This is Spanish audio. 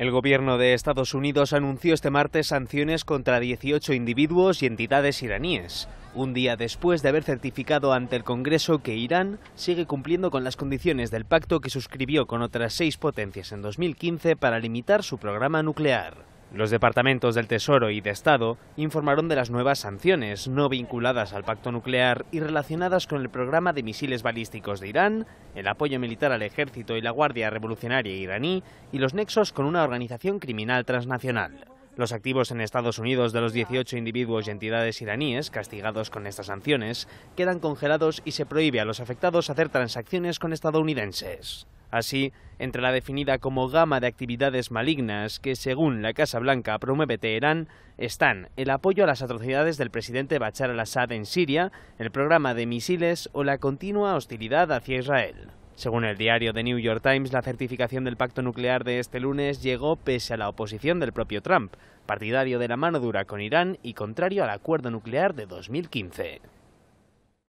El gobierno de Estados Unidos anunció este martes sanciones contra 18 individuos y entidades iraníes, un día después de haber certificado ante el Congreso que Irán sigue cumpliendo con las condiciones del pacto que suscribió con otras seis potencias en 2015 para limitar su programa nuclear. Los departamentos del Tesoro y de Estado informaron de las nuevas sanciones no vinculadas al pacto nuclear y relacionadas con el programa de misiles balísticos de Irán, el apoyo militar al ejército y la Guardia Revolucionaria iraní y los nexos con una organización criminal transnacional. Los activos en Estados Unidos de los 18 individuos y entidades iraníes castigados con estas sanciones quedan congelados y se prohíbe a los afectados hacer transacciones con estadounidenses. Así entre la definida como gama de actividades malignas que, según la Casa Blanca promueve Teherán, están el apoyo a las atrocidades del presidente Bachar al-Assad en Siria, el programa de misiles o la continua hostilidad hacia Israel. Según el diario The New York Times, la certificación del pacto nuclear de este lunes llegó pese a la oposición del propio Trump, partidario de la mano dura con Irán y contrario al acuerdo nuclear de 2015.